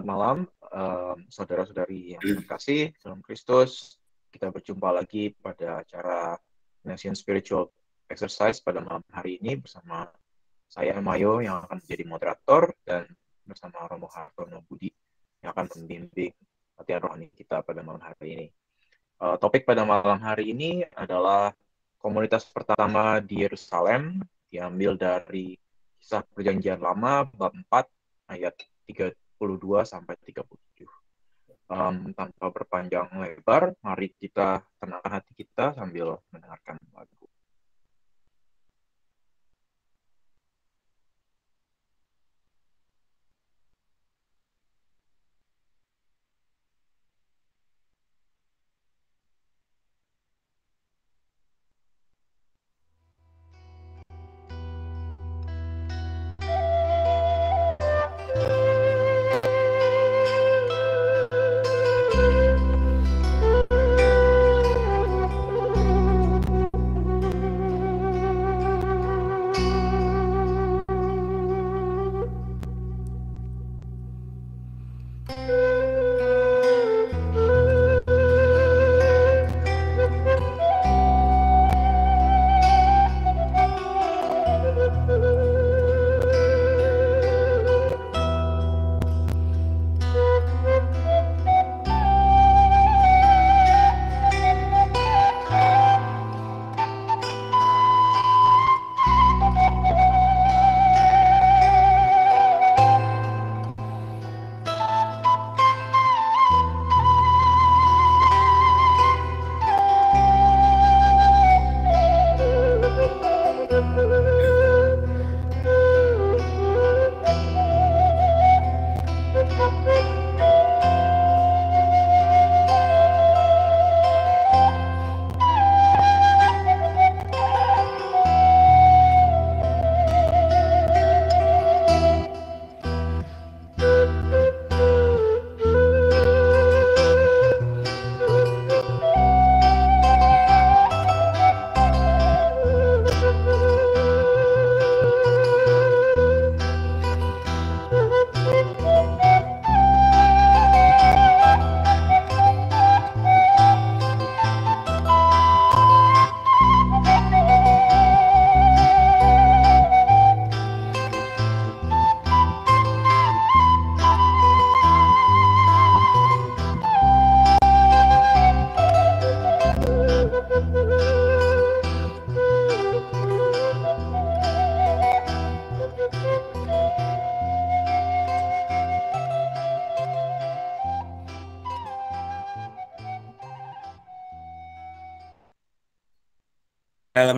selamat malam um, saudara-saudari yang iya. terkasih dalam Kristus. Kita berjumpa lagi pada acara Nation Spiritual Exercise pada malam hari ini bersama saya Mayo yang akan menjadi moderator dan bersama Romo Hartono Budi yang akan membimbing latihan rohani kita pada malam hari ini. Uh, topik pada malam hari ini adalah komunitas pertama di Yerusalem diambil dari kisah perjanjian lama bab 4 ayat 3 22 sampai 37. Um, tanpa berpanjang lebar, mari kita tenangkan hati kita sambil mendengarkan lagu.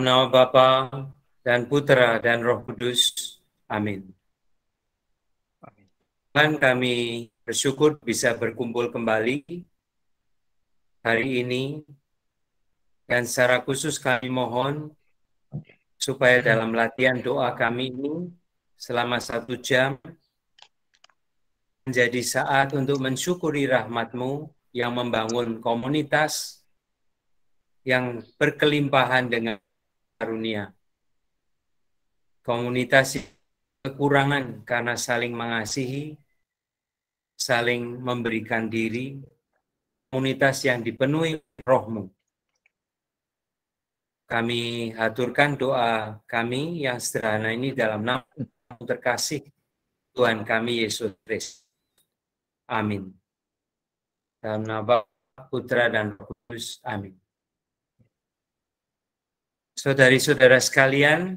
nama Bapa dan Putra dan Roh Kudus. Amin. Amin. Tuhan kami bersyukur bisa berkumpul kembali hari ini dan secara khusus kami mohon supaya dalam latihan doa kami ini selama satu jam menjadi saat untuk mensyukuri rahmatmu yang membangun komunitas yang berkelimpahan dengan karunia. Komunitas kekurangan karena saling mengasihi, saling memberikan diri, komunitas yang dipenuhi rohmu. Kami haturkan doa kami yang sederhana ini dalam nama terkasih Tuhan kami Yesus Kristus. Amin. Dalam nama Putra dan Roh Kudus. Amin. Saudari-saudara sekalian,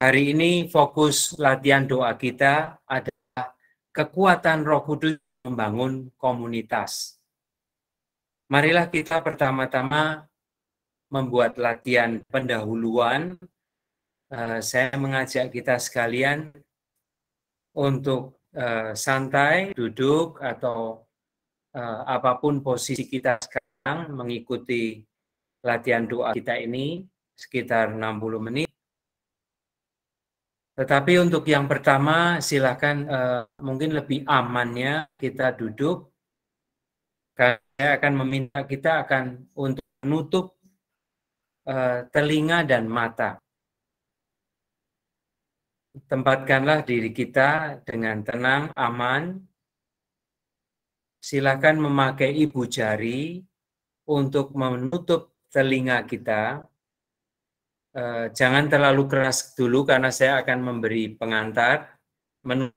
hari ini fokus latihan doa kita adalah kekuatan Roh Kudus membangun komunitas. Marilah kita pertama-tama membuat latihan pendahuluan. Eh, saya mengajak kita sekalian untuk eh, santai, duduk, atau eh, apapun posisi kita sekarang mengikuti latihan doa kita ini sekitar 60 menit. Tetapi untuk yang pertama silahkan uh, eh, mungkin lebih amannya kita duduk. Saya akan meminta kita akan untuk menutup uh, telinga dan mata. Tempatkanlah diri kita dengan tenang, aman. Silahkan memakai ibu jari untuk menutup telinga kita. Eh, jangan terlalu keras dulu karena saya akan memberi pengantar menu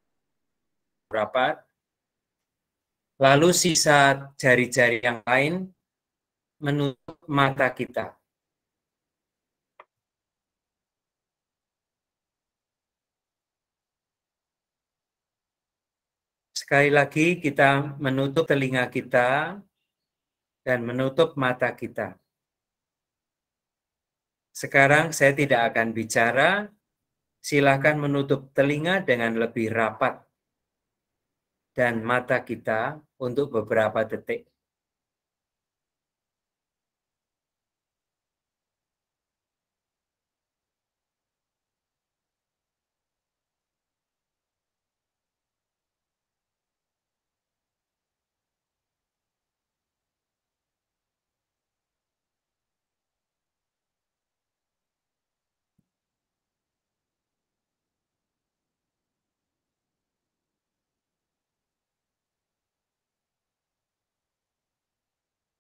rapat. Lalu sisa jari-jari yang lain menutup mata kita. Sekali lagi kita menutup telinga kita dan menutup mata kita. Sekarang saya tidak akan bicara, Silakan menutup telinga dengan lebih rapat dan mata kita untuk beberapa detik.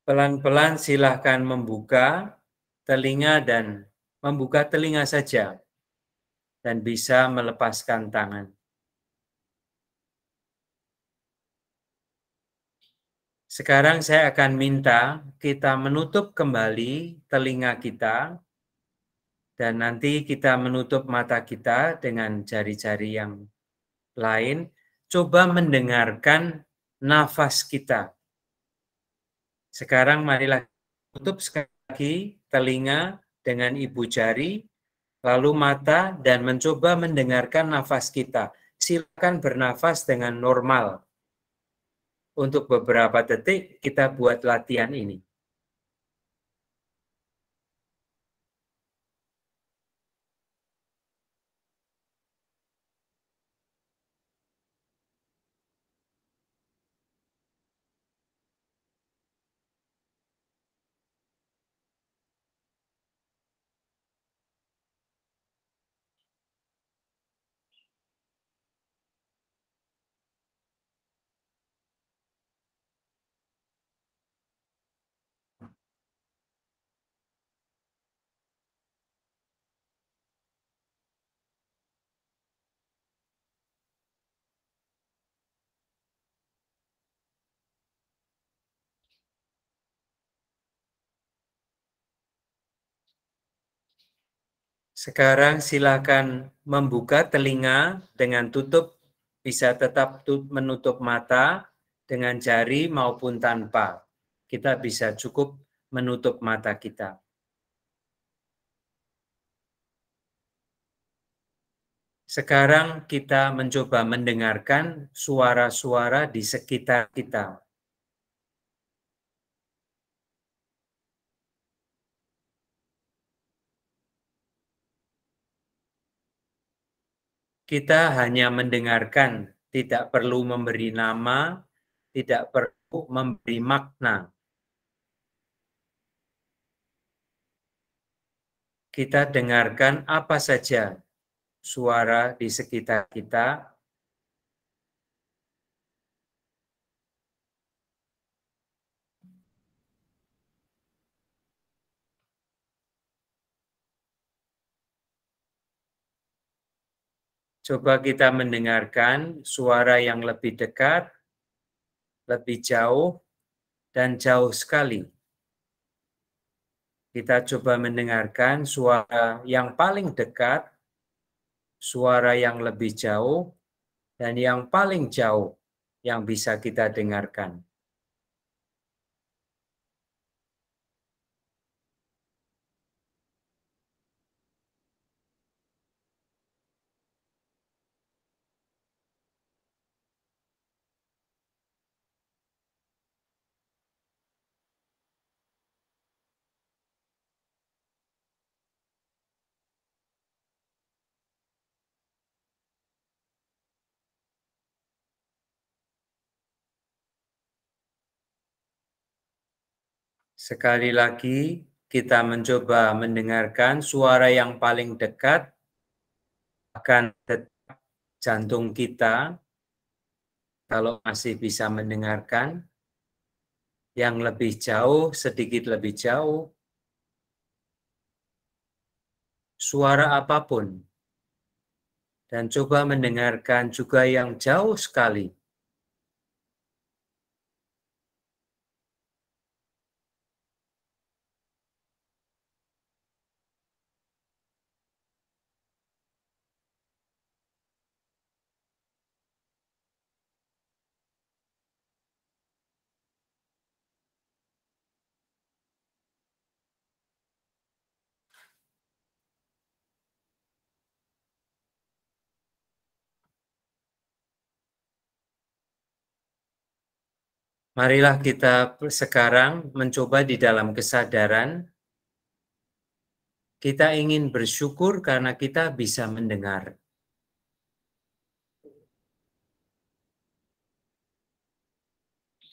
Pelan-pelan silahkan membuka telinga dan membuka telinga saja dan bisa melepaskan tangan. Sekarang saya akan minta kita menutup kembali telinga kita dan nanti kita menutup mata kita dengan jari-jari yang lain. Coba mendengarkan nafas kita. Sekarang marilah tutup sekali lagi telinga dengan ibu jari, lalu mata dan mencoba mendengarkan nafas kita. Silakan bernafas dengan normal. Untuk beberapa detik kita buat latihan ini. Sekarang silakan membuka telinga dengan tutup, bisa tetap menutup mata dengan jari maupun tanpa. Kita bisa cukup menutup mata kita. Sekarang kita mencoba mendengarkan suara-suara di sekitar kita. kita hanya mendengarkan, tidak perlu memberi nama, tidak perlu memberi makna. Kita dengarkan apa saja suara di sekitar kita, Coba kita mendengarkan suara yang lebih dekat, lebih jauh, dan jauh sekali. Kita coba mendengarkan suara yang paling dekat, suara yang lebih jauh, dan yang paling jauh yang bisa kita dengarkan. Sekali lagi, kita mencoba mendengarkan suara yang paling dekat akan detak jantung kita kalau masih bisa mendengarkan yang lebih jauh, sedikit lebih jauh, suara apapun, dan coba mendengarkan juga yang jauh sekali. Marilah kita sekarang mencoba di dalam kesadaran. Kita ingin bersyukur karena kita bisa mendengar.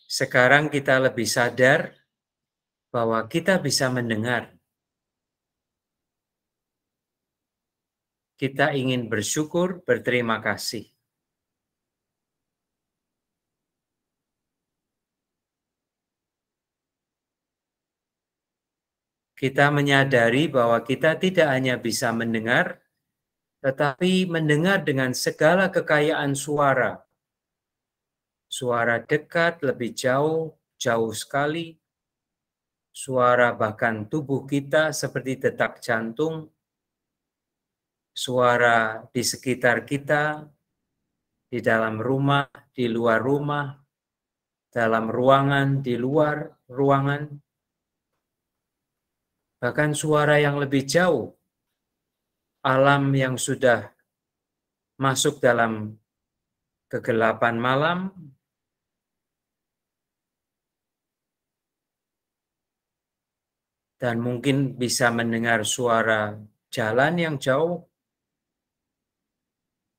Sekarang kita lebih sadar bahwa kita bisa mendengar. Kita ingin bersyukur, berterima kasih. kita menyadari bahwa kita tidak hanya bisa mendengar, tetapi mendengar dengan segala kekayaan suara. Suara dekat, lebih jauh, jauh sekali. Suara bahkan tubuh kita seperti detak jantung. Suara di sekitar kita, di dalam rumah, di luar rumah, dalam ruangan, di luar ruangan, bahkan suara yang lebih jauh, alam yang sudah masuk dalam kegelapan malam, dan mungkin bisa mendengar suara jalan yang jauh,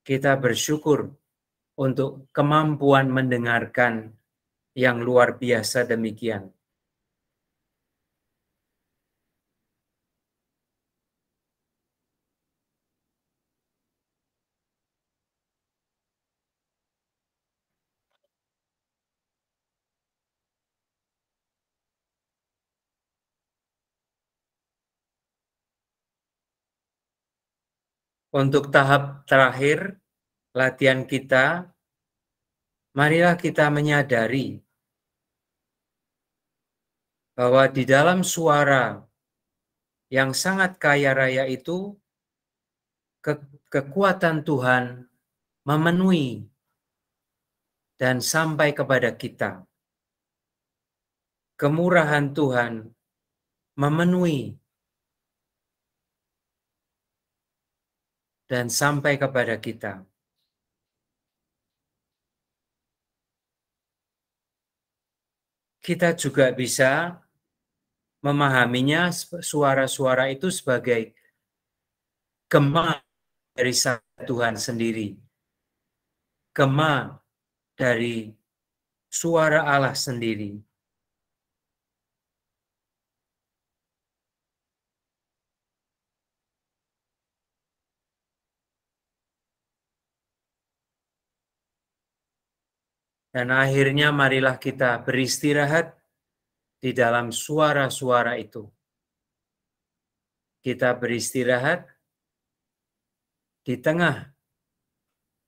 kita bersyukur untuk kemampuan mendengarkan yang luar biasa demikian. untuk tahap terakhir latihan kita, marilah kita menyadari bahwa di dalam suara yang sangat kaya raya itu, ke kekuatan Tuhan memenuhi dan sampai kepada kita. Kemurahan Tuhan memenuhi dan sampai kepada kita. Kita juga bisa memahaminya suara-suara itu sebagai gema dari Tuhan sendiri. Gema dari suara Allah sendiri. Dan akhirnya marilah kita beristirahat di dalam suara-suara itu. Kita beristirahat di tengah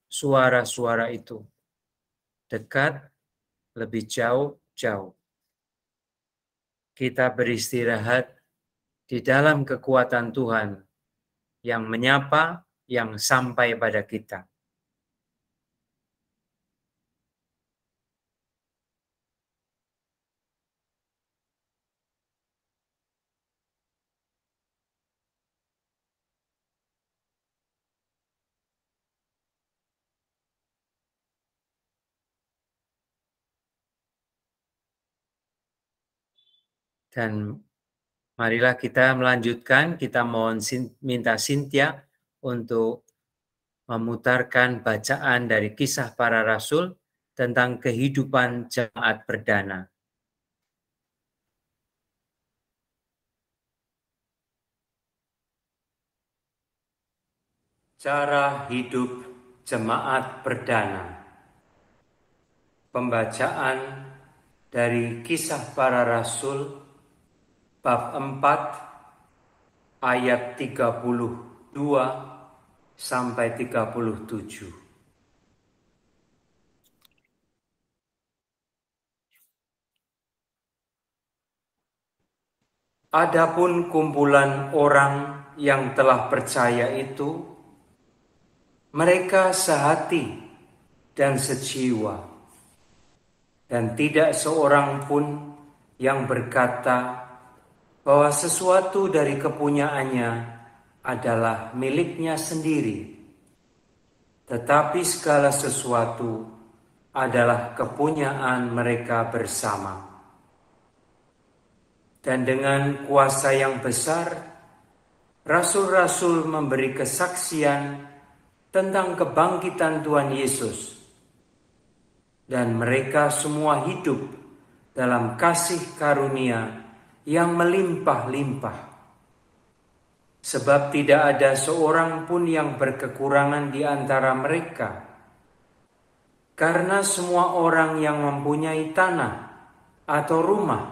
suara-suara itu. Dekat, lebih jauh, jauh. Kita beristirahat di dalam kekuatan Tuhan yang menyapa, yang sampai pada kita. Dan marilah kita melanjutkan, kita mohon minta Sintia untuk memutarkan bacaan dari kisah para rasul tentang kehidupan jemaat perdana. Cara hidup jemaat perdana. Pembacaan dari kisah para rasul bab 4 ayat 32 sampai 37. Adapun kumpulan orang yang telah percaya itu, mereka sehati dan sejiwa, dan tidak seorang pun yang berkata, bahwa sesuatu dari kepunyaannya adalah miliknya sendiri, tetapi segala sesuatu adalah kepunyaan mereka bersama. Dan dengan kuasa yang besar, rasul-rasul memberi kesaksian tentang kebangkitan Tuhan Yesus, dan mereka semua hidup dalam kasih karunia yang melimpah-limpah. Sebab tidak ada seorang pun yang berkekurangan di antara mereka. Karena semua orang yang mempunyai tanah atau rumah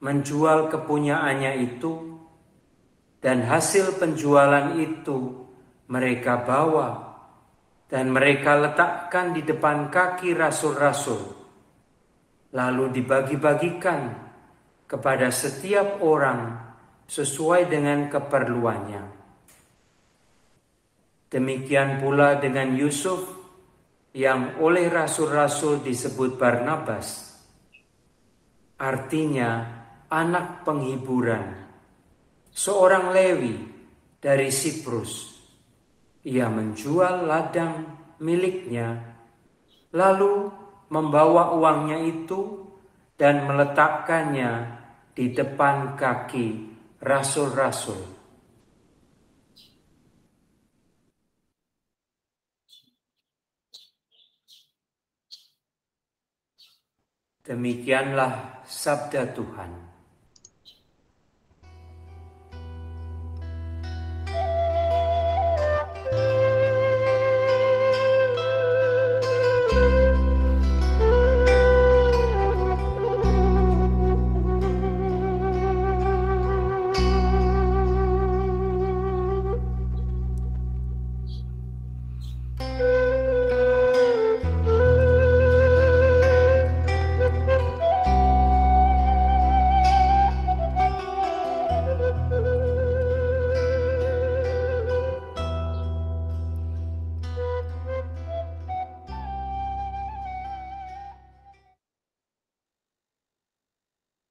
menjual kepunyaannya itu dan hasil penjualan itu mereka bawa dan mereka letakkan di depan kaki rasul-rasul lalu dibagi-bagikan kepada setiap orang sesuai dengan keperluannya. Demikian pula dengan Yusuf yang oleh rasul-rasul disebut Barnabas. Artinya anak penghiburan. Seorang Lewi dari Siprus. Ia menjual ladang miliknya lalu membawa uangnya itu dan meletakkannya di depan kaki rasul-rasul. Demikianlah sabda Tuhan.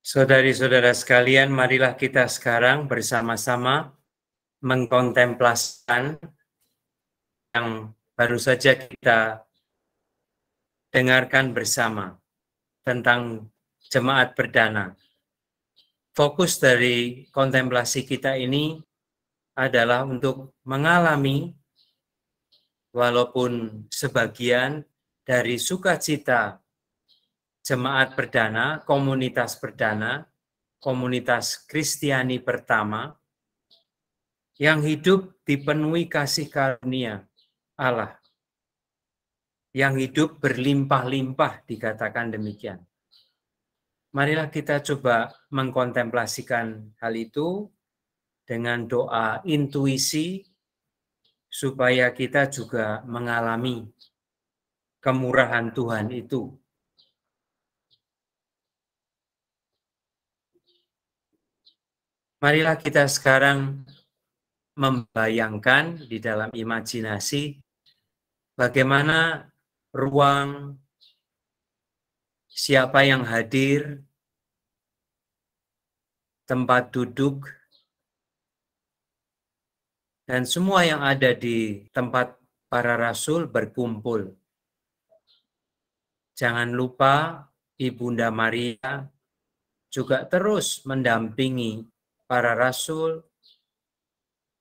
Saudari-saudara sekalian, marilah kita sekarang bersama-sama mengkontemplasikan yang baru saja kita dengarkan bersama tentang jemaat perdana. Fokus dari kontemplasi kita ini adalah untuk mengalami walaupun sebagian dari sukacita jemaat perdana, komunitas perdana, komunitas Kristiani pertama yang hidup dipenuhi kasih karunia Allah. Yang hidup berlimpah-limpah dikatakan demikian. Marilah kita coba mengkontemplasikan hal itu dengan doa intuisi supaya kita juga mengalami kemurahan Tuhan itu marilah kita sekarang membayangkan di dalam imajinasi bagaimana ruang, siapa yang hadir, tempat duduk, dan semua yang ada di tempat para rasul berkumpul. Jangan lupa Ibunda Maria juga terus mendampingi para rasul,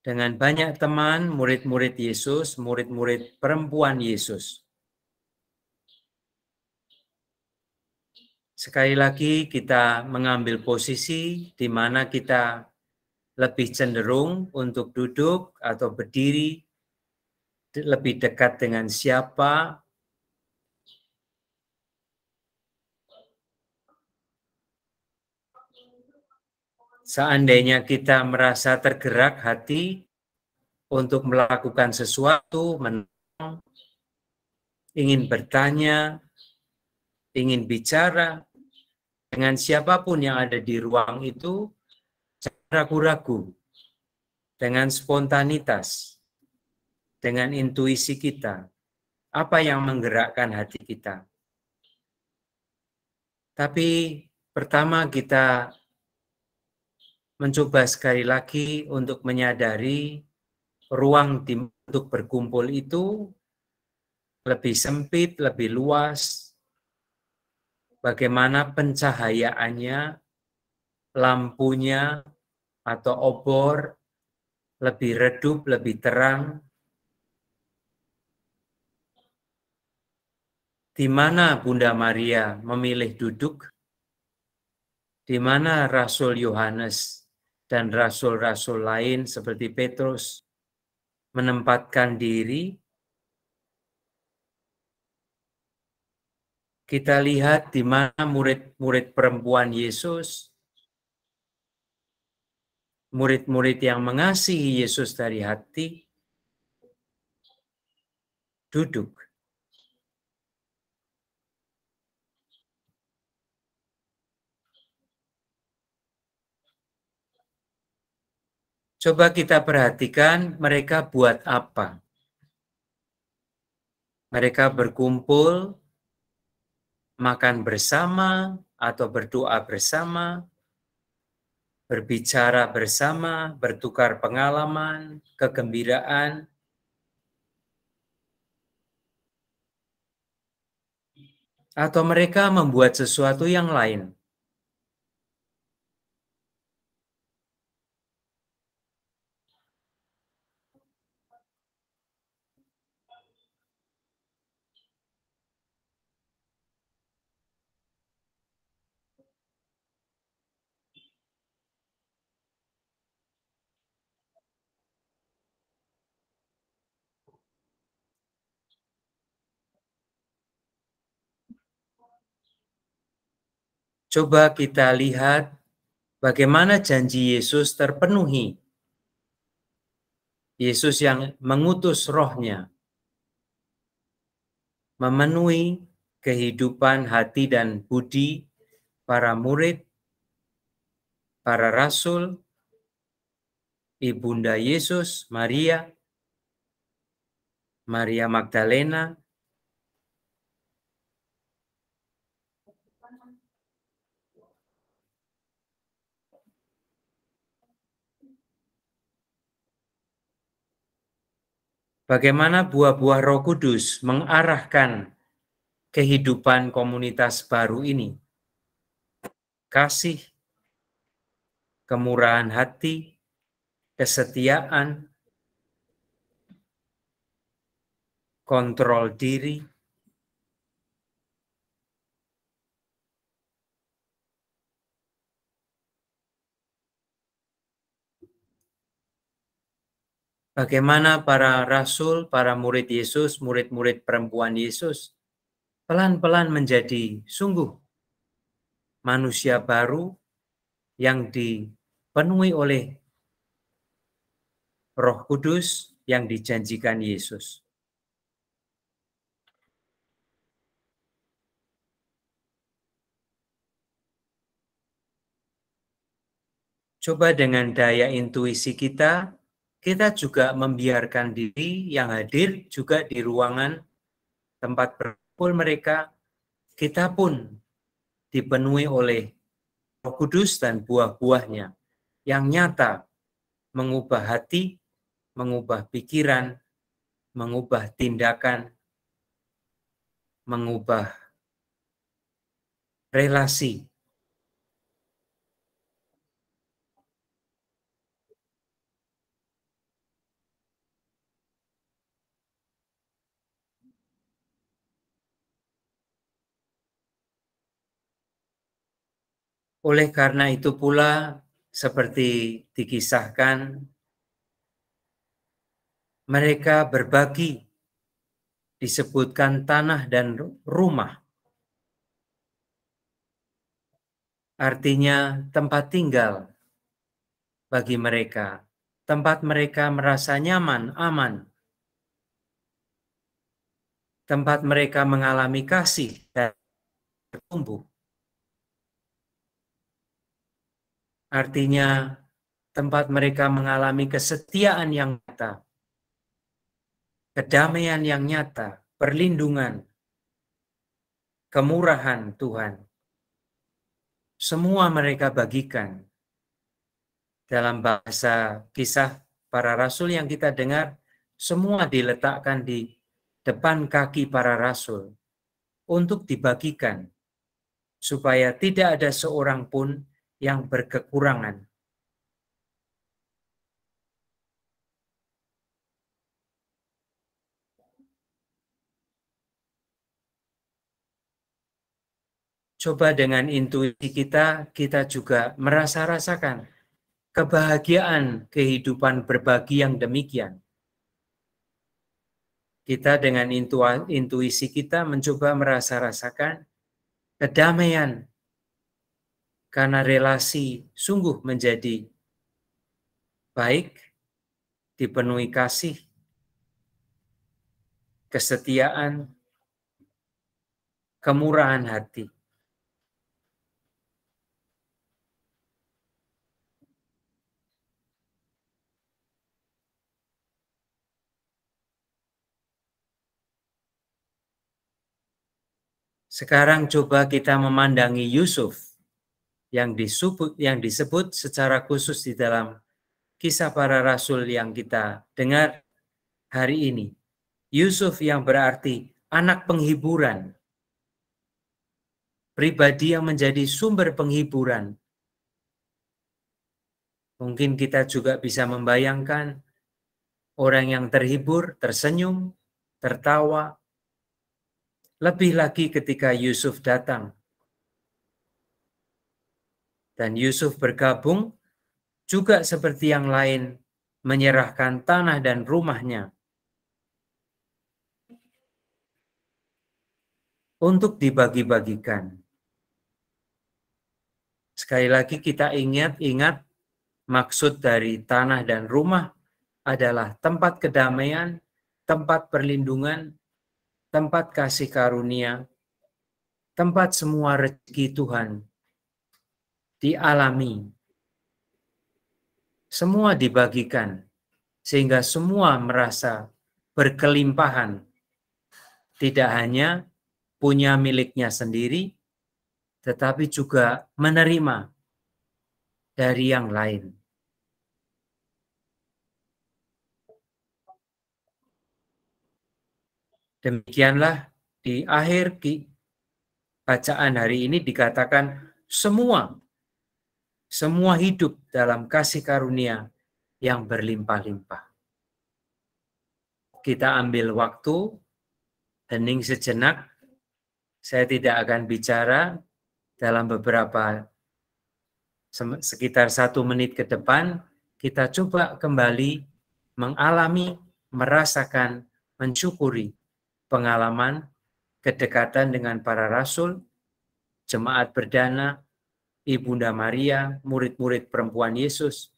dengan banyak teman murid-murid Yesus, murid-murid perempuan Yesus. Sekali lagi kita mengambil posisi di mana kita lebih cenderung untuk duduk atau berdiri lebih dekat dengan siapa seandainya kita merasa tergerak hati untuk melakukan sesuatu, menang, ingin bertanya, ingin bicara dengan siapapun yang ada di ruang itu, ragu-ragu dengan spontanitas, dengan intuisi kita, apa yang menggerakkan hati kita. Tapi pertama kita mencoba sekali lagi untuk menyadari ruang di untuk berkumpul itu lebih sempit, lebih luas. Bagaimana pencahayaannya, lampunya atau obor lebih redup, lebih terang. Di mana Bunda Maria memilih duduk? Di mana Rasul Yohanes dan rasul-rasul lain seperti Petrus menempatkan diri kita lihat di mana murid-murid perempuan Yesus murid-murid yang mengasihi Yesus dari hati duduk Coba kita perhatikan mereka buat apa. Mereka berkumpul, makan bersama atau berdoa bersama, berbicara bersama, bertukar pengalaman, kegembiraan. Atau mereka membuat sesuatu yang lain. Coba kita lihat bagaimana janji Yesus terpenuhi. Yesus yang mengutus rohnya, memenuhi kehidupan hati dan budi para murid, para rasul, ibunda Yesus, Maria, Maria Magdalena, bagaimana buah-buah Roh Kudus mengarahkan kehidupan komunitas baru ini. Kasih, kemurahan hati, kesetiaan, kontrol diri, Bagaimana para rasul, para murid Yesus, murid-murid perempuan Yesus pelan-pelan menjadi sungguh manusia baru yang dipenuhi oleh Roh Kudus yang dijanjikan Yesus. Coba dengan daya intuisi kita kita juga membiarkan diri yang hadir juga di ruangan tempat berkumpul mereka, kita pun dipenuhi oleh Roh Kudus dan buah-buahnya yang nyata mengubah hati, mengubah pikiran, mengubah tindakan, mengubah relasi Oleh karena itu pula, seperti dikisahkan, mereka berbagi, disebutkan tanah dan rumah. Artinya tempat tinggal bagi mereka, tempat mereka merasa nyaman, aman, tempat mereka mengalami kasih dan tumbuh. Artinya tempat mereka mengalami kesetiaan yang nyata, kedamaian yang nyata, perlindungan, kemurahan Tuhan. Semua mereka bagikan dalam bahasa kisah para rasul yang kita dengar, semua diletakkan di depan kaki para rasul untuk dibagikan supaya tidak ada seorang pun yang berkekurangan. Coba dengan intuisi kita, kita juga merasa-rasakan kebahagiaan kehidupan berbagi yang demikian. Kita dengan intuisi kita mencoba merasa-rasakan kedamaian karena relasi sungguh menjadi baik, dipenuhi kasih, kesetiaan, kemurahan hati. Sekarang coba kita memandangi Yusuf yang disebut yang disebut secara khusus di dalam kisah para rasul yang kita dengar hari ini. Yusuf yang berarti anak penghiburan. Pribadi yang menjadi sumber penghiburan. Mungkin kita juga bisa membayangkan orang yang terhibur, tersenyum, tertawa. Lebih lagi ketika Yusuf datang dan Yusuf bergabung juga seperti yang lain menyerahkan tanah dan rumahnya. Untuk dibagi-bagikan. Sekali lagi kita ingat-ingat maksud dari tanah dan rumah adalah tempat kedamaian, tempat perlindungan, tempat kasih karunia, tempat semua rezeki Tuhan dialami. Semua dibagikan sehingga semua merasa berkelimpahan. Tidak hanya punya miliknya sendiri, tetapi juga menerima dari yang lain. Demikianlah di akhir bacaan hari ini dikatakan semua semua hidup dalam kasih karunia yang berlimpah-limpah. Kita ambil waktu, hening sejenak, saya tidak akan bicara dalam beberapa sekitar satu menit ke depan, kita coba kembali mengalami, merasakan, mensyukuri pengalaman kedekatan dengan para rasul, jemaat berdana, Ibunda Maria, murid-murid perempuan Yesus,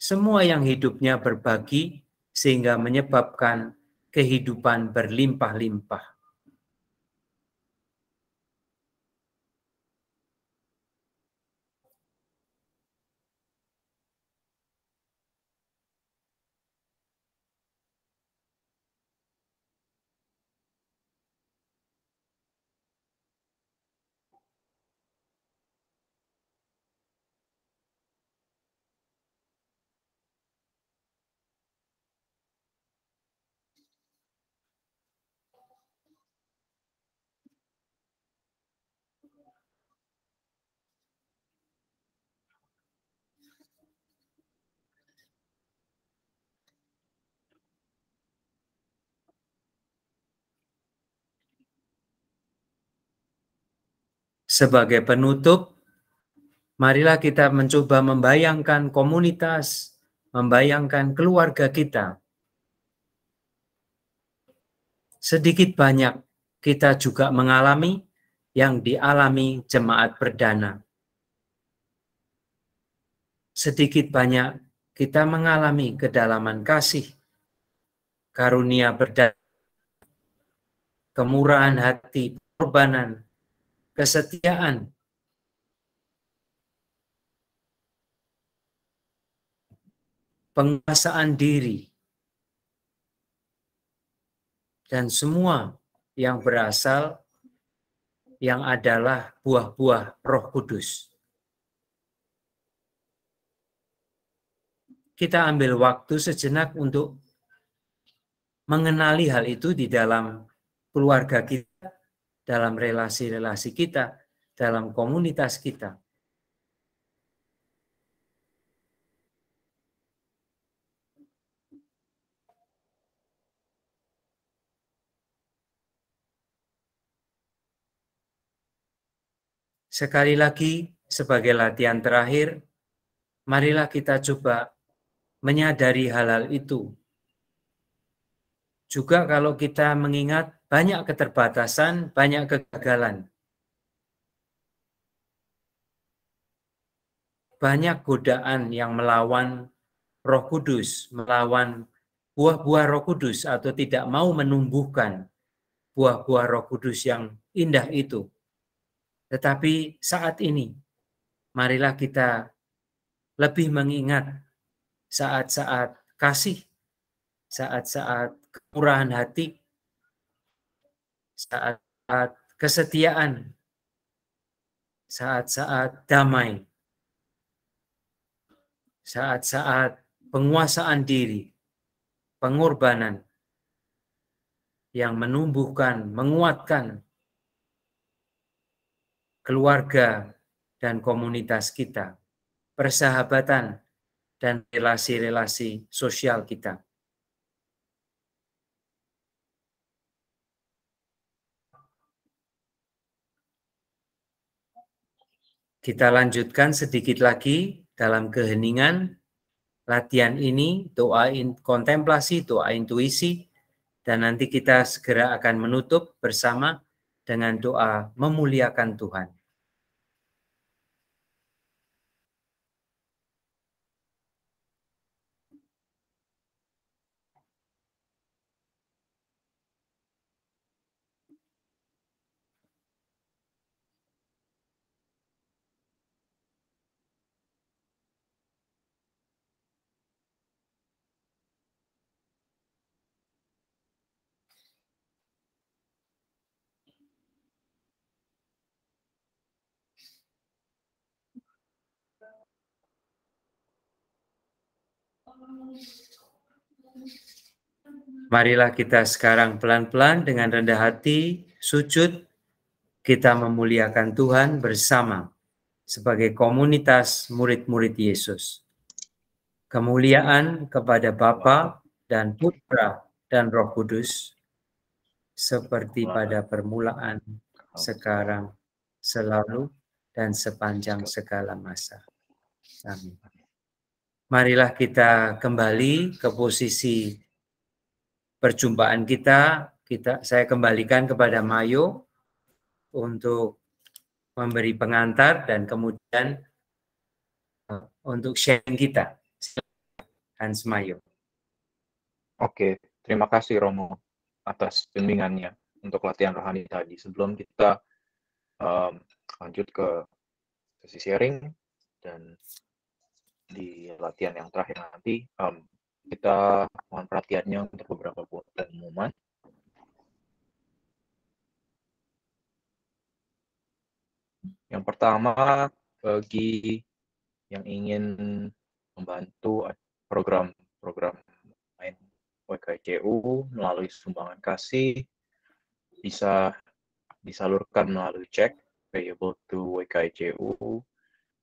semua yang hidupnya berbagi sehingga menyebabkan kehidupan berlimpah-limpah. Sebagai penutup, marilah kita mencoba membayangkan komunitas, membayangkan keluarga kita. Sedikit banyak kita juga mengalami yang dialami jemaat perdana. Sedikit banyak kita mengalami kedalaman kasih, karunia perdana, kemurahan hati, korbanan, kesetiaan. Penguasaan diri. Dan semua yang berasal yang adalah buah-buah Roh Kudus. Kita ambil waktu sejenak untuk mengenali hal itu di dalam keluarga kita dalam relasi-relasi kita, dalam komunitas kita. Sekali lagi, sebagai latihan terakhir, marilah kita coba menyadari hal-hal itu. Juga kalau kita mengingat banyak keterbatasan, banyak kegagalan. Banyak godaan yang melawan Roh Kudus, melawan buah-buah Roh Kudus atau tidak mau menumbuhkan buah-buah Roh Kudus yang indah itu. Tetapi saat ini marilah kita lebih mengingat saat-saat kasih, saat-saat kemurahan hati, saat-saat kesetiaan, saat-saat damai, saat-saat penguasaan diri, pengorbanan yang menumbuhkan, menguatkan keluarga dan komunitas kita, persahabatan dan relasi-relasi sosial kita. Kita lanjutkan sedikit lagi dalam keheningan latihan ini, doa in, kontemplasi, doa intuisi, dan nanti kita segera akan menutup bersama dengan doa memuliakan Tuhan. Marilah kita sekarang pelan-pelan dengan rendah hati, sujud, kita memuliakan Tuhan bersama sebagai komunitas murid-murid Yesus. Kemuliaan kepada Bapa dan Putra dan Roh Kudus, seperti pada permulaan, sekarang, selalu, dan sepanjang segala masa. Amin marilah kita kembali ke posisi perjumpaan kita. Kita saya kembalikan kepada Mayo untuk memberi pengantar dan kemudian eh, untuk sharing kita. Hans Mayo. Oke, terima kasih Romo atas bimbingannya untuk latihan rohani tadi. Sebelum kita um, lanjut ke sesi sharing dan di latihan yang terakhir nanti um, kita mohon perhatiannya untuk beberapa momen. Yang pertama, bagi yang ingin membantu program-program lain WKCU melalui sumbangan kasih bisa disalurkan melalui cek payable to WKCU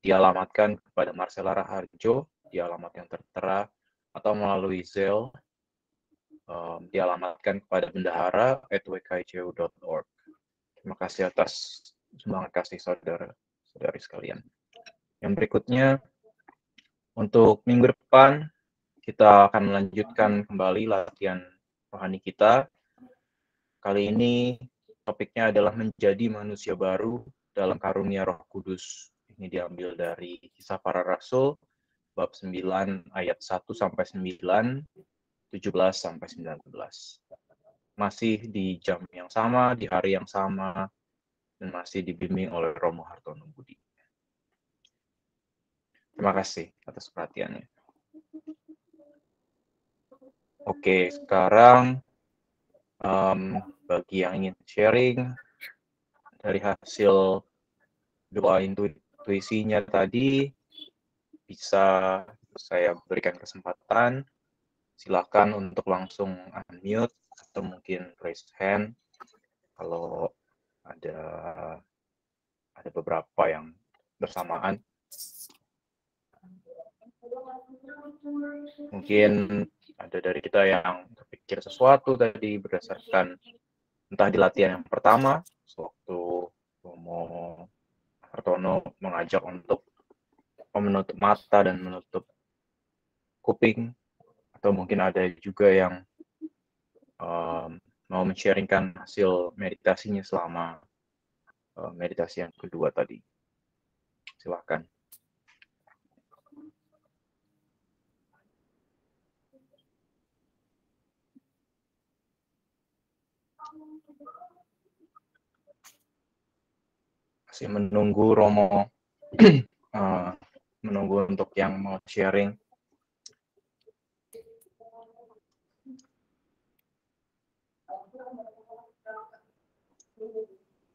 dialamatkan kepada Marcela Raharjo di alamat yang tertera atau melalui Zelle um, dialamatkan kepada bendahara wkju.org. Terima kasih atas semangat kasih saudara-saudari sekalian. Yang berikutnya, untuk minggu depan kita akan melanjutkan kembali latihan rohani kita. Kali ini topiknya adalah menjadi manusia baru dalam karunia Roh Kudus. Ini diambil dari kisah para rasul bab 9 ayat 1 sampai 9, 17 sampai 19. Masih di jam yang sama, di hari yang sama, dan masih dibimbing oleh Romo Hartono Budi. Terima kasih atas perhatiannya. Oke, sekarang um, bagi yang ingin sharing dari hasil doa intuitif puisinya tadi bisa saya berikan kesempatan. Silakan untuk langsung unmute atau mungkin raise hand kalau ada ada beberapa yang bersamaan. Mungkin ada dari kita yang terpikir sesuatu tadi berdasarkan entah di latihan yang pertama, sewaktu mau Kartono mengajak untuk menutup mata dan menutup kuping atau mungkin ada juga yang um, mau men hasil meditasinya selama uh, meditasi yang kedua tadi. Silakan sih menunggu Romo uh, menunggu untuk yang mau sharing.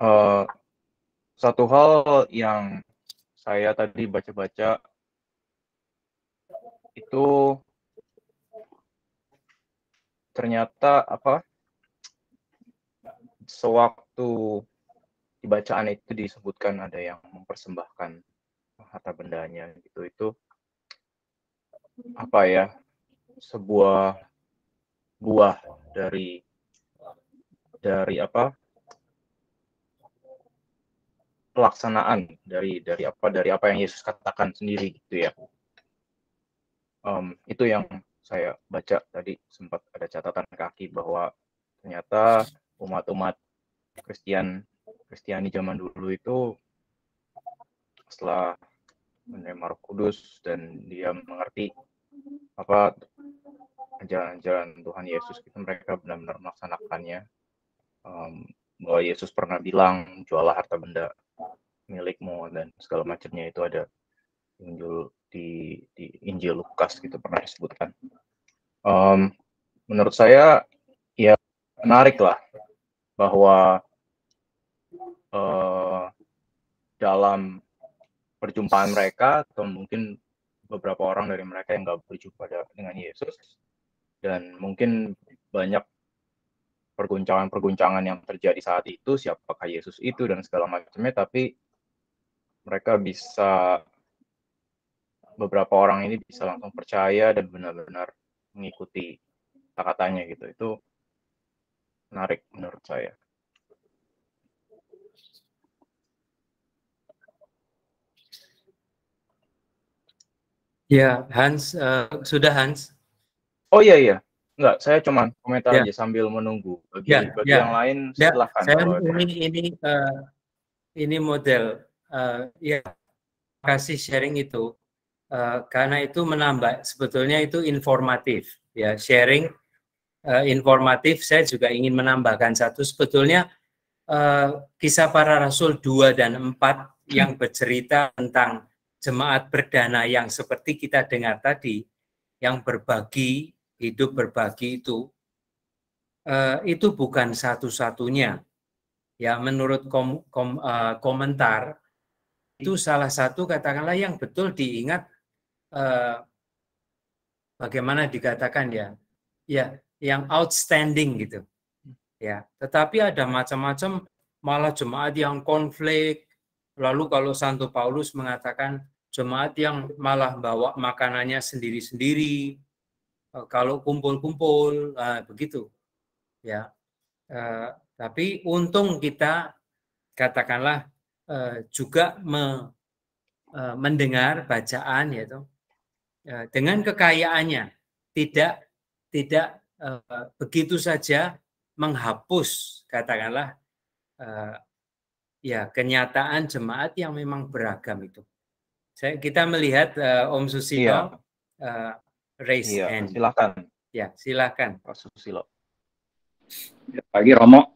Uh, satu hal yang saya tadi baca-baca itu ternyata apa sewaktu di bacaan itu disebutkan ada yang mempersembahkan harta bendanya gitu itu apa ya sebuah buah dari dari apa pelaksanaan dari dari apa dari apa yang Yesus katakan sendiri gitu ya um, itu yang saya baca tadi sempat ada catatan kaki bahwa ternyata umat-umat Kristen Kristiani zaman dulu itu setelah menerima Roh Kudus dan dia mengerti apa jalan-jalan Tuhan Yesus kita mereka benar-benar melaksanakannya um, bahwa Yesus pernah bilang jualah harta benda milikmu dan segala macamnya itu ada Injil di, di Injil Lukas gitu pernah disebutkan um, menurut saya ya menarik lah bahwa uh, dalam perjumpaan mereka atau mungkin beberapa orang dari mereka yang nggak berjumpa dengan Yesus dan mungkin banyak perguncangan-perguncangan yang terjadi saat itu siapakah Yesus itu dan segala macamnya tapi mereka bisa beberapa orang ini bisa langsung percaya dan benar-benar mengikuti kata-katanya gitu itu menarik menurut saya Ya, Hans, uh, sudah Hans. Oh iya iya, Enggak, saya cuma komentar ya. aja sambil menunggu bagi ya, bagi ya. yang lain ya, silahkan. Saya ini ini uh, ini model uh, ya kasih sharing itu uh, karena itu menambah sebetulnya itu informatif ya sharing uh, informatif. Saya juga ingin menambahkan satu sebetulnya uh, kisah para rasul 2 dan 4 yang bercerita tentang jemaat berdana yang seperti kita dengar tadi, yang berbagi, hidup berbagi itu, eh, itu bukan satu-satunya. Ya, menurut kom, kom, eh, komentar, itu salah satu katakanlah yang betul diingat eh, bagaimana dikatakan ya, ya yang outstanding gitu. Ya, tetapi ada macam-macam malah jemaat yang konflik. Lalu kalau Santo Paulus mengatakan jemaat yang malah bawa makanannya sendiri-sendiri eh, kalau kumpul-kumpul nah, begitu ya eh, tapi untung kita katakanlah eh, juga me, eh, mendengar bacaan yaitu eh, dengan kekayaannya tidak tidak eh, begitu saja menghapus katakanlah eh, ya kenyataan jemaat yang memang beragam itu kita melihat uh, Om Susilo iya. uh, raise iya, hand. Silakan. Ya, silakan. Pak Susilo. Ya, pagi Romo.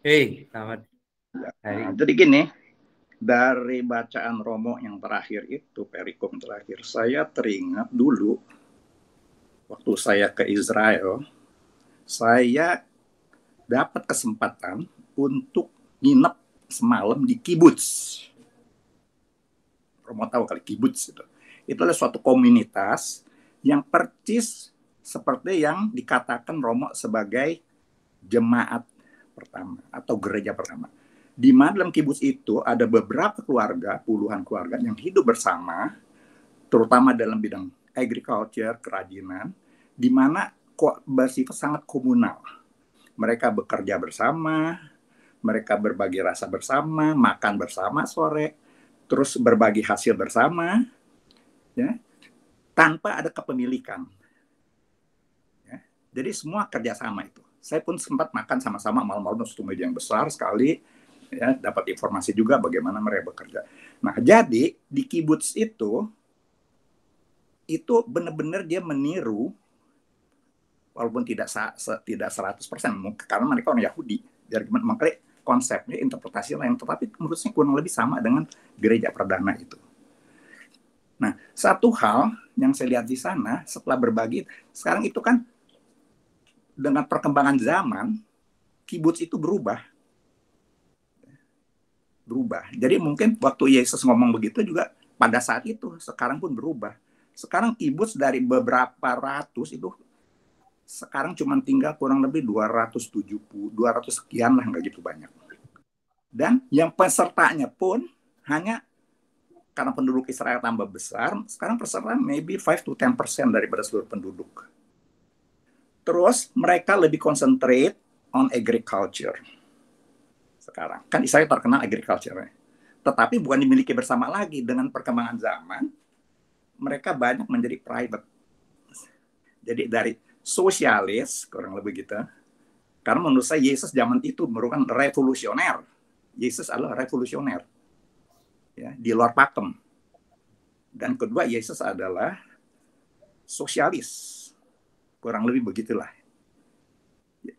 Hei, selamat. Hari. Nah, jadi gini, dari bacaan Romo yang terakhir itu, Perikum terakhir, saya teringat dulu waktu saya ke Israel, saya dapat kesempatan untuk nginep semalam di kibbutz. Romo tahu kali kibbutz itu. Itu adalah suatu komunitas yang percis seperti yang dikatakan Romo sebagai jemaat pertama atau gereja pertama. Di mana dalam kibbutz itu ada beberapa keluarga, puluhan keluarga yang hidup bersama, terutama dalam bidang agriculture, kerajinan, di mana bersifat sangat komunal. Mereka bekerja bersama, mereka berbagi rasa bersama, makan bersama sore, terus berbagi hasil bersama, ya, tanpa ada kepemilikan. Ya, jadi semua kerjasama itu. Saya pun sempat makan sama-sama malam-malam satu meja yang besar sekali, ya, dapat informasi juga bagaimana mereka bekerja. Nah, jadi di kibbutz itu, itu benar-benar dia meniru, walaupun tidak tidak 100%, karena mereka orang Yahudi. Jadi makanya konsepnya interpretasi lain, tetapi menurut saya kurang lebih sama dengan gereja perdana itu. Nah, satu hal yang saya lihat di sana setelah berbagi, sekarang itu kan dengan perkembangan zaman, kibbutz itu berubah. Berubah. Jadi mungkin waktu Yesus ngomong begitu juga pada saat itu, sekarang pun berubah. Sekarang kibbutz dari beberapa ratus itu sekarang cuma tinggal kurang lebih 270, 200 sekian lah nggak gitu banyak. Dan yang pesertanya pun hanya karena penduduk Israel tambah besar, sekarang peserta maybe 5 to 10 persen daripada seluruh penduduk. Terus mereka lebih concentrate on agriculture sekarang. Kan Israel terkenal agriculture-nya. Tetapi bukan dimiliki bersama lagi dengan perkembangan zaman, mereka banyak menjadi private. Jadi dari sosialis, kurang lebih gitu. Karena menurut saya Yesus zaman itu merupakan revolusioner. Yesus adalah revolusioner. Ya, di luar pakem. Dan kedua, Yesus adalah sosialis. Kurang lebih begitulah.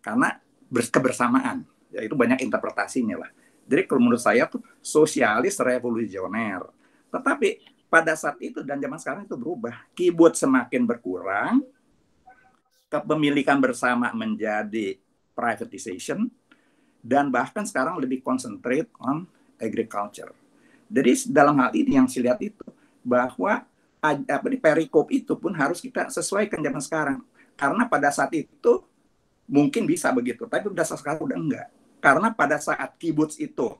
karena kebersamaan. Ya, itu banyak interpretasinya lah. Jadi kalau menurut saya tuh sosialis revolusioner. Tetapi pada saat itu dan zaman sekarang itu berubah. Keyboard semakin berkurang, kepemilikan bersama menjadi privatization dan bahkan sekarang lebih concentrate on agriculture. Jadi dalam hal ini yang saya lihat itu bahwa apa ini, perikop itu pun harus kita sesuaikan zaman sekarang karena pada saat itu mungkin bisa begitu tapi pada saat sekarang udah enggak karena pada saat kibbutz itu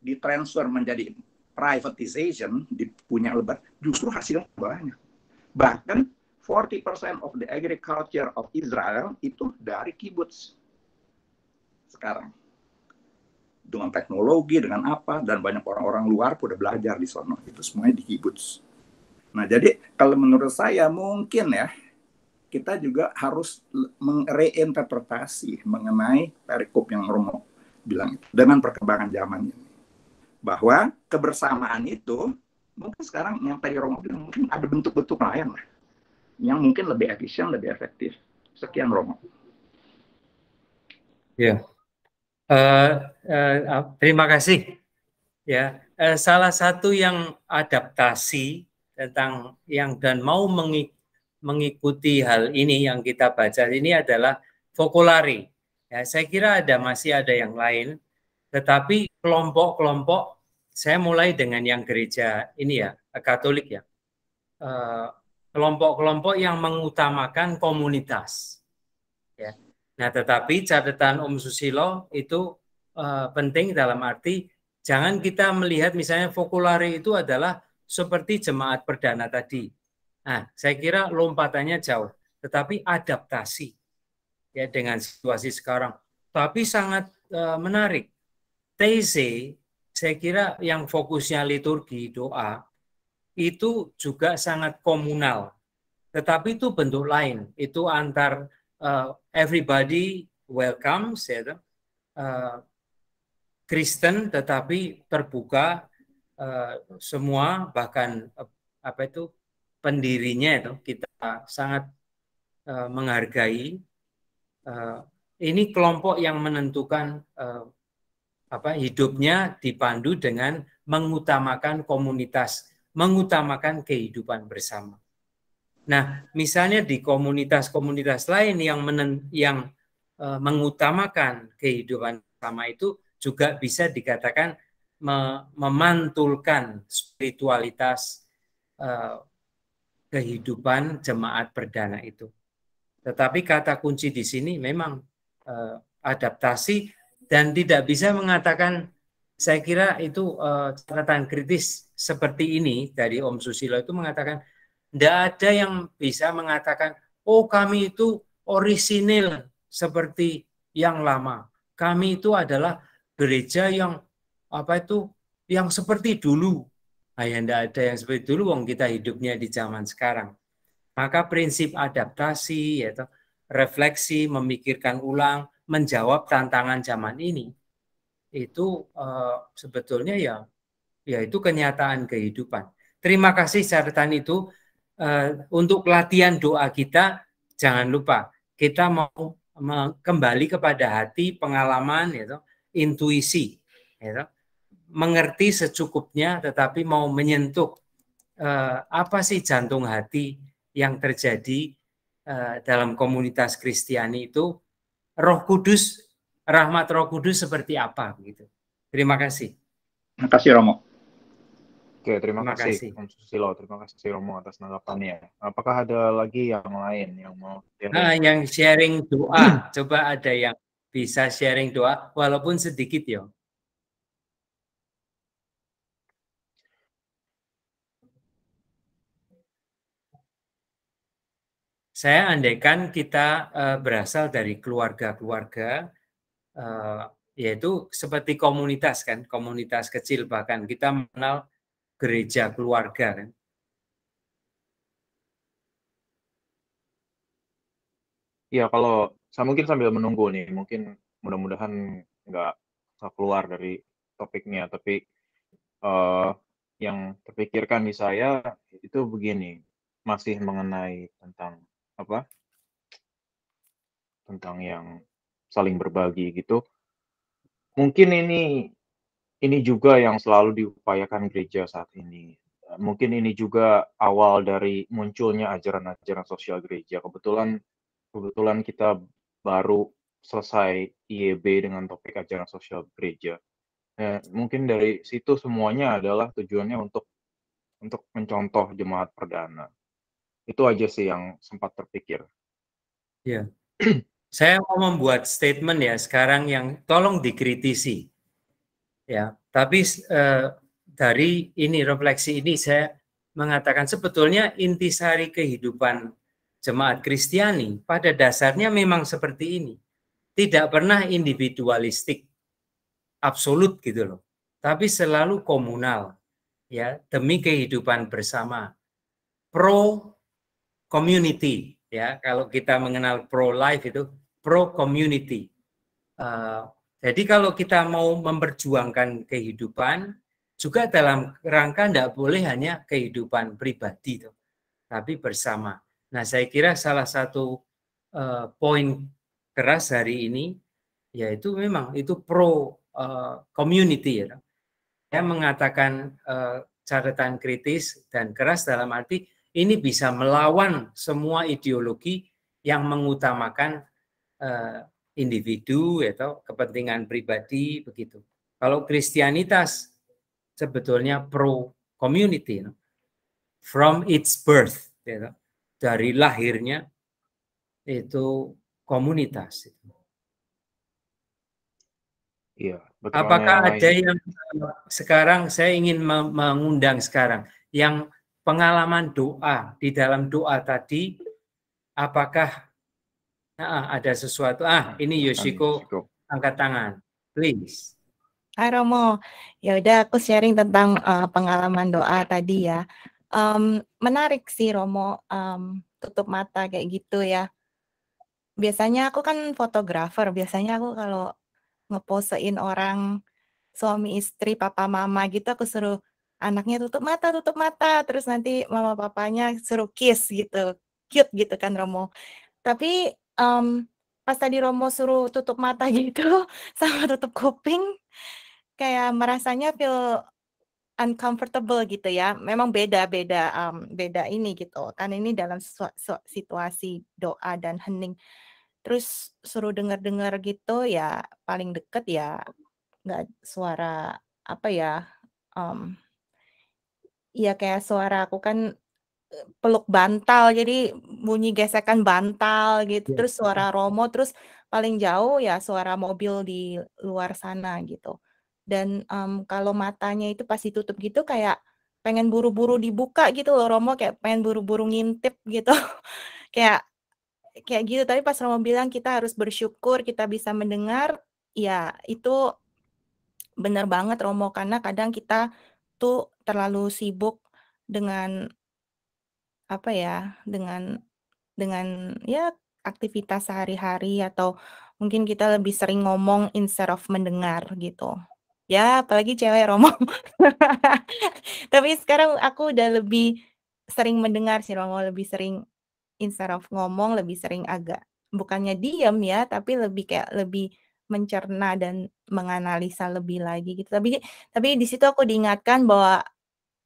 ditransfer menjadi privatization dipunya lebar justru hasilnya banyak bahkan 40% of the agriculture of Israel itu dari kibbutz sekarang. Dengan teknologi, dengan apa, dan banyak orang-orang luar pun udah belajar di sono. Itu semuanya di kibbutz. Nah, jadi kalau menurut saya mungkin ya, kita juga harus mereinterpretasi mengenai perikop yang Romo bilang itu dengan perkembangan zaman ini. Bahwa kebersamaan itu mungkin sekarang yang tadi Romo bilang mungkin ada bentuk-bentuk lain lah yang mungkin lebih efisien, lebih efektif. Sekian Romo. Ya, uh, uh, terima kasih. Ya, uh, salah satu yang adaptasi tentang yang dan mau mengikuti hal ini yang kita baca ini adalah vokulari. Ya, saya kira ada masih ada yang lain, tetapi kelompok-kelompok saya mulai dengan yang gereja ini ya Katolik ya kelompok-kelompok yang mengutamakan komunitas. Ya. Nah, tetapi catatan Om Susilo itu uh, penting dalam arti jangan kita melihat misalnya vokulari itu adalah seperti jemaat perdana tadi. Nah, saya kira lompatannya jauh, tetapi adaptasi ya dengan situasi sekarang. Tapi sangat uh, menarik. TC saya kira yang fokusnya liturgi doa itu juga sangat komunal. Tetapi itu bentuk lain, itu antar uh, everybody welcome, ya, uh, Kristen tetapi terbuka uh, semua bahkan uh, apa itu pendirinya itu kita sangat uh, menghargai. Uh, ini kelompok yang menentukan uh, apa hidupnya dipandu dengan mengutamakan komunitas mengutamakan kehidupan bersama. Nah, misalnya di komunitas-komunitas lain yang menen, yang e, mengutamakan kehidupan bersama itu juga bisa dikatakan me, memantulkan spiritualitas e, kehidupan jemaat perdana itu. Tetapi kata kunci di sini memang e, adaptasi dan tidak bisa mengatakan saya kira itu e, catatan kritis seperti ini dari Om Susilo itu mengatakan tidak ada yang bisa mengatakan oh kami itu orisinil seperti yang lama. Kami itu adalah gereja yang apa itu yang seperti dulu. Ayah tidak ya ada yang seperti dulu, wong kita hidupnya di zaman sekarang. Maka prinsip adaptasi, yaitu refleksi, memikirkan ulang, menjawab tantangan zaman ini, itu uh, sebetulnya ya yaitu kenyataan kehidupan. Terima kasih catatan itu eh, untuk latihan doa kita jangan lupa kita mau kembali kepada hati, pengalaman yaitu intuisi yaitu mengerti secukupnya tetapi mau menyentuh eh, apa sih jantung hati yang terjadi eh, dalam komunitas Kristiani itu Roh Kudus rahmat Roh Kudus seperti apa gitu. Terima kasih. Terima kasih Romo. Oke, terima, terima kasih, Om Susilo. Terima kasih Romo atas tanggapannya. Apakah ada lagi yang lain yang mau? Nah, yang sharing doa, coba ada yang bisa sharing doa, walaupun sedikit ya. Saya andaikan kita uh, berasal dari keluarga-keluarga uh, yaitu seperti komunitas kan, komunitas kecil bahkan kita mengenal gereja keluarga kan. Ya, kalau saya mungkin sambil menunggu nih, mungkin mudah-mudahan nggak keluar dari topiknya, tapi uh, yang terpikirkan di saya itu begini, masih mengenai tentang apa? Tentang yang saling berbagi gitu. Mungkin ini ini juga yang selalu diupayakan gereja saat ini. Eh, mungkin ini juga awal dari munculnya ajaran-ajaran sosial gereja. Kebetulan kebetulan kita baru selesai IEB dengan topik ajaran sosial gereja. Nah, mungkin dari situ semuanya adalah tujuannya untuk untuk mencontoh jemaat perdana. Itu aja sih yang sempat terpikir. Ya. Saya mau membuat statement ya sekarang yang tolong dikritisi ya tapi eh, dari ini refleksi ini saya mengatakan sebetulnya intisari kehidupan jemaat Kristiani pada dasarnya memang seperti ini tidak pernah individualistik absolut gitu loh tapi selalu komunal ya demi kehidupan bersama pro community ya kalau kita mengenal pro life itu pro community uh, eh, jadi kalau kita mau memperjuangkan kehidupan, juga dalam rangka tidak boleh hanya kehidupan pribadi, tapi bersama. Nah, saya kira salah satu uh, poin keras hari ini yaitu memang itu pro uh, community. Ya. Saya mengatakan uh, catatan kritis dan keras dalam arti ini bisa melawan semua ideologi yang mengutamakan uh, individu atau kepentingan pribadi begitu. Kalau Kristianitas sebetulnya pro community you from its birth you gitu. dari lahirnya itu komunitas. Iya, betul Apakah ada yang eh, sekarang saya ingin mengundang sekarang yang pengalaman doa di dalam doa tadi apakah Nah, ada sesuatu. Ah, nah, ini Yoshiko angkat tangan. Please. Hai Romo, ya udah aku sharing tentang uh, pengalaman doa tadi ya. Um, menarik sih Romo, um, tutup mata kayak gitu ya. Biasanya aku kan fotografer, biasanya aku kalau ngeposein orang suami istri, papa mama gitu, aku suruh anaknya tutup mata, tutup mata, terus nanti mama papanya suruh kiss gitu, cute gitu kan Romo. Tapi um, pas tadi Romo suruh tutup mata gitu sama tutup kuping kayak merasanya feel uncomfortable gitu ya. Memang beda-beda um, beda ini gitu. Kan ini dalam situasi doa dan hening. Terus suruh dengar-dengar gitu ya paling deket ya nggak suara apa ya um, ya kayak suara aku kan peluk bantal jadi bunyi gesekan bantal gitu iya, terus suara iya. romo terus paling jauh ya suara mobil di luar sana gitu dan um, kalau matanya itu pasti tutup gitu kayak pengen buru-buru dibuka gitu loh Romo kayak pengen buru-buru ngintip gitu kayak kayak gitu tapi pas Romo bilang kita harus bersyukur kita bisa mendengar ya itu benar banget Romo karena kadang kita tuh terlalu sibuk dengan apa ya, dengan dengan ya aktivitas sehari-hari atau mungkin kita lebih sering ngomong instead of mendengar gitu. Ya, apalagi cewek romo Tapi sekarang aku udah lebih sering mendengar sih romo lebih sering instead of ngomong lebih sering agak bukannya diem ya, tapi lebih kayak lebih mencerna dan menganalisa lebih lagi gitu. Tapi tapi di situ aku diingatkan bahwa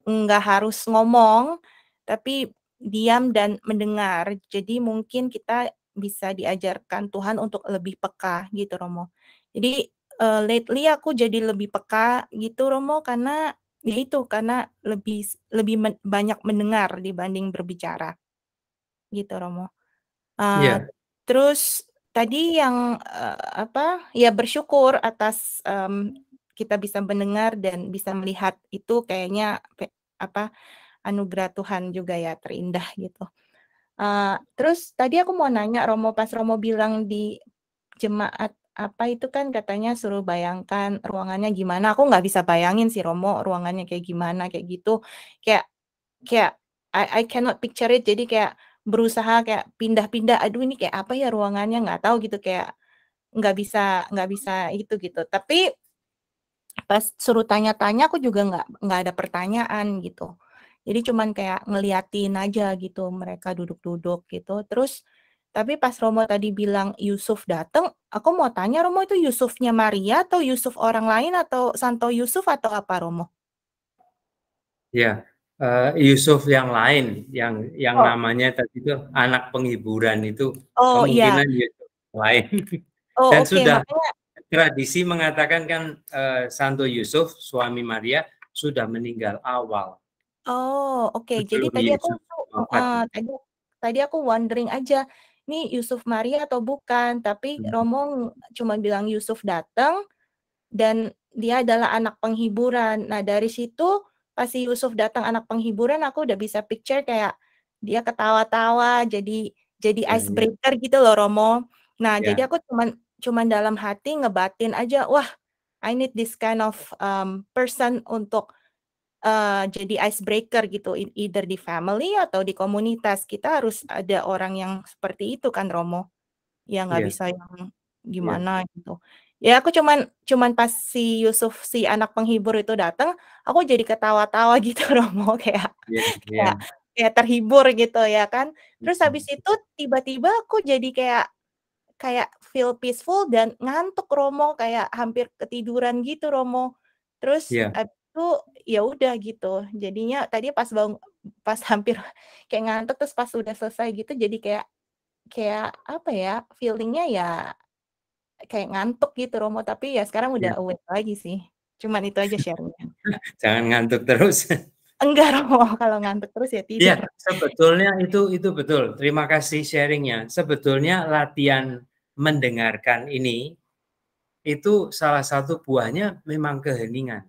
nggak harus ngomong, tapi diam dan mendengar. Jadi mungkin kita bisa diajarkan Tuhan untuk lebih peka gitu Romo. Jadi uh, lately aku jadi lebih peka gitu Romo karena ya itu karena lebih lebih men, banyak mendengar dibanding berbicara gitu Romo. Uh, eh, yeah. Terus tadi yang uh, apa ya bersyukur atas um, kita bisa mendengar dan bisa melihat itu kayaknya apa anugerah Tuhan juga ya terindah gitu. Uh, terus tadi aku mau nanya Romo pas Romo bilang di jemaat apa itu kan katanya suruh bayangkan ruangannya gimana. Aku nggak bisa bayangin sih Romo ruangannya kayak gimana kayak gitu. Kayak kayak I, I cannot picture it. Jadi kayak berusaha kayak pindah-pindah. Aduh ini kayak apa ya ruangannya nggak tahu gitu kayak nggak bisa nggak bisa itu gitu. Tapi pas suruh tanya-tanya aku juga nggak nggak ada pertanyaan gitu jadi cuman kayak ngeliatin aja gitu mereka duduk-duduk gitu. Terus tapi pas Romo tadi bilang Yusuf datang, aku mau tanya Romo itu Yusufnya Maria atau Yusuf orang lain atau Santo Yusuf atau apa Romo? Ya, uh, Yusuf yang lain yang yang oh. namanya tadi itu anak penghiburan itu oh, iya. kemungkinan iya. Yusuf lain. Oh, Dan okay, sudah makanya... tradisi mengatakan kan uh, Santo Yusuf suami Maria sudah meninggal awal. Oh, oke. Jadi tadi aku Yusuf gitu. tadi tadi aku wondering aja, ini Yusuf Maria atau bukan? Tapi hmm. Romo cuma bilang Yusuf datang dan dia adalah anak penghiburan. Nah, dari situ pasti si Yusuf datang anak penghiburan aku udah bisa picture kayak dia ketawa-tawa jadi jadi iya, iya. icebreaker gitu loh Romo. Nah, yeah. jadi aku cuman cuman dalam hati ngebatin aja, wah I need this kind of, um, person untuk uh, jadi icebreaker gitu either di family atau di komunitas kita harus ada orang yang seperti itu kan Romo ya nggak yeah. bisa yang iya. gimana yeah. gitu ya aku cuman cuman pas si Yusuf si anak penghibur itu datang aku jadi ketawa-tawa gitu Romo kayak yeah, yeah. kayak kayak terhibur gitu ya kan terus habis itu tiba-tiba aku jadi kayak kayak feel peaceful dan ngantuk Romo kayak hampir ketiduran gitu Romo terus yeah. itu ya udah gitu jadinya tadi pas bang pas hampir kayak ngantuk terus pas udah selesai gitu jadi kayak kayak apa ya feelingnya ya kayak ngantuk gitu Romo tapi ya sekarang udah yeah. awake lagi sih cuman itu aja sharingnya jangan ngantuk terus enggak Romo kalau ngantuk terus ya iya, tidak yeah, sebetulnya itu itu betul terima kasih sharingnya sebetulnya latihan mendengarkan ini itu salah satu buahnya memang keheningan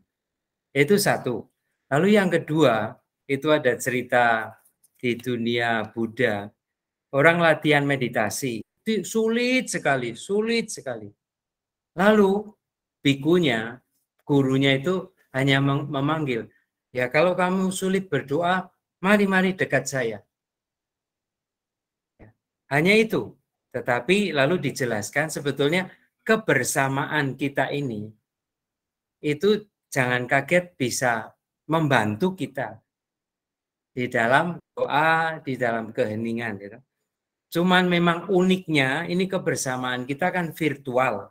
itu satu. Lalu yang kedua, itu ada cerita di dunia Buddha. Orang latihan meditasi. Itu sulit sekali, sulit sekali. Lalu bikunya, gurunya itu hanya memanggil, ya kalau kamu sulit berdoa, mari-mari dekat saya. Ya, hanya itu. Tetapi lalu dijelaskan sebetulnya kebersamaan kita ini itu jangan kaget bisa membantu kita di dalam doa, di dalam keheningan. Gitu. Cuman memang uniknya ini kebersamaan kita kan virtual.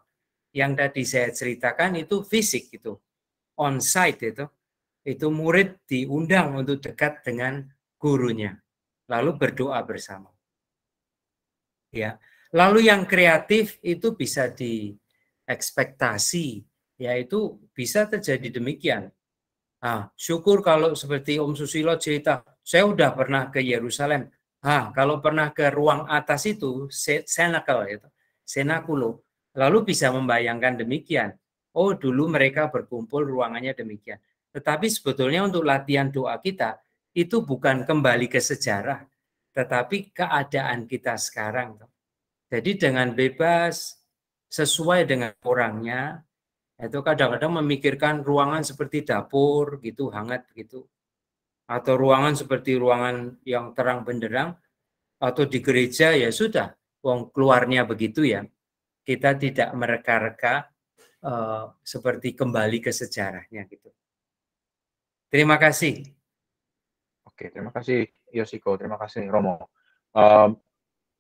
Yang tadi saya ceritakan itu fisik itu, on site itu. Itu murid diundang untuk dekat dengan gurunya, lalu berdoa bersama. Ya, lalu yang kreatif itu bisa di ekspektasi yaitu bisa terjadi demikian. Ah, syukur kalau seperti Om Susilo cerita, saya sudah pernah ke Yerusalem. Ah, kalau pernah ke ruang atas itu, senakal itu, Senakulo. Lalu bisa membayangkan demikian. Oh, dulu mereka berkumpul ruangannya demikian. Tetapi sebetulnya untuk latihan doa kita itu bukan kembali ke sejarah, tetapi keadaan kita sekarang. Jadi dengan bebas, sesuai dengan orangnya, itu kadang-kadang memikirkan ruangan seperti dapur gitu, hangat gitu. Atau ruangan seperti ruangan yang terang benderang atau di gereja ya sudah, wong keluarnya begitu ya. Kita tidak mereka-reka uh, seperti kembali ke sejarahnya gitu. Terima kasih. Oke, terima kasih Yosiko, terima kasih Romo. Um,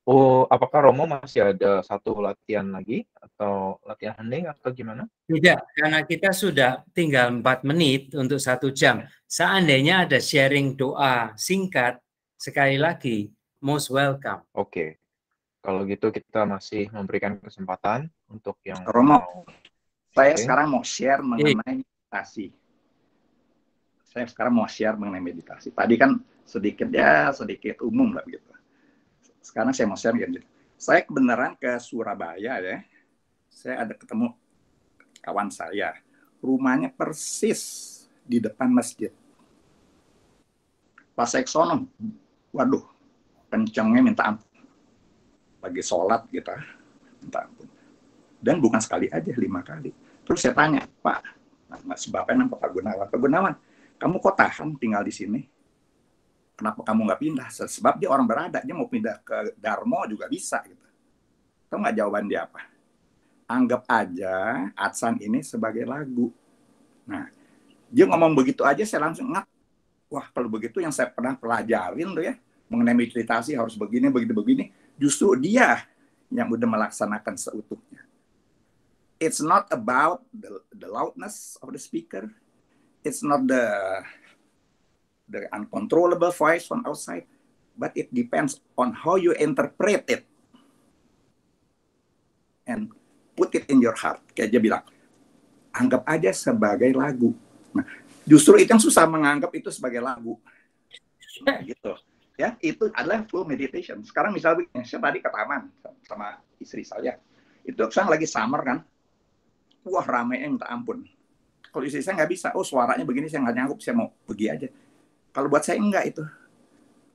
Oh, apakah Romo masih ada satu latihan lagi atau latihan hening atau gimana? Tidak, karena kita sudah tinggal empat menit untuk satu jam. Seandainya ada sharing doa singkat, sekali lagi, most welcome. Oke, okay. kalau gitu kita masih memberikan kesempatan untuk yang Romo. Mau... Saya okay. sekarang mau share mengenai meditasi. Saya sekarang mau share mengenai meditasi. Tadi kan sedikit ya, sedikit umum lah gitu sekarang saya mau share gitu. Saya kebenaran ke Surabaya ya. Saya ada ketemu kawan saya. Rumahnya persis di depan masjid. Pas saya kesono, waduh, kencengnya minta ampun. Bagi sholat gitu, minta ampun. Dan bukan sekali aja, lima kali. Terus saya tanya, Pak, sebabnya nampak Pak Gunawan. Pak Gunawan, kamu kok tahan tinggal di sini? kenapa kamu nggak pindah? Sebab dia orang berada, dia mau pindah ke Darmo juga bisa gitu. Tahu nggak jawaban dia apa? Anggap aja Atsan ini sebagai lagu. Nah, dia ngomong begitu aja saya langsung ngap. Wah, kalau begitu yang saya pernah pelajarin tuh ya, mengenai meditasi harus begini, begini-begini, justru dia yang udah melaksanakan seutuhnya. It's not about the, the loudness of the speaker. It's not the The uncontrollable voice from outside, but it depends on how you interpret it and put it in your heart. Kayak dia bilang, anggap aja sebagai lagu. Nah, justru itu yang susah menganggap itu sebagai lagu. Nah, Gitu. Ya, itu adalah full meditation. Sekarang misalnya saya tadi ke taman sama istri saya. Itu sekarang lagi summer kan. Wah, ramai yang eh, minta ampun. Kalau istri saya nggak bisa, oh suaranya begini saya nggak nyangkup, saya mau pergi aja kalau buat saya enggak itu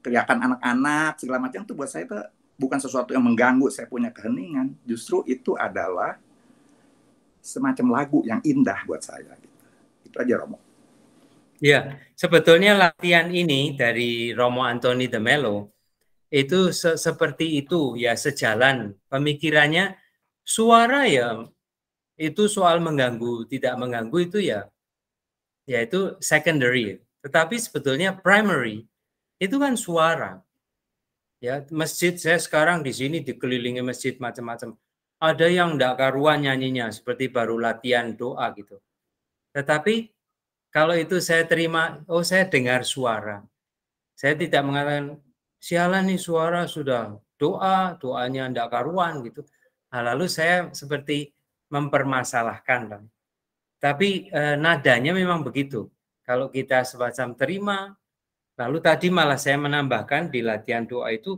teriakan anak-anak segala macam itu buat saya itu bukan sesuatu yang mengganggu saya punya keheningan justru itu adalah semacam lagu yang indah buat saya gitu. itu aja Romo ya sebetulnya latihan ini dari Romo Anthony de Mello itu se seperti itu ya sejalan pemikirannya suara ya itu soal mengganggu tidak mengganggu itu ya yaitu secondary tetapi sebetulnya primary itu kan suara. Ya, masjid saya sekarang di sini dikelilingi masjid macam-macam. Ada yang tidak karuan nyanyinya seperti baru latihan doa gitu. Tetapi kalau itu saya terima, oh saya dengar suara. Saya tidak mengatakan sialan nih suara sudah doa, doanya tidak karuan gitu. Nah, lalu saya seperti mempermasalahkan. Tapi eh, nadanya memang begitu kalau kita semacam terima, lalu tadi malah saya menambahkan di latihan doa itu,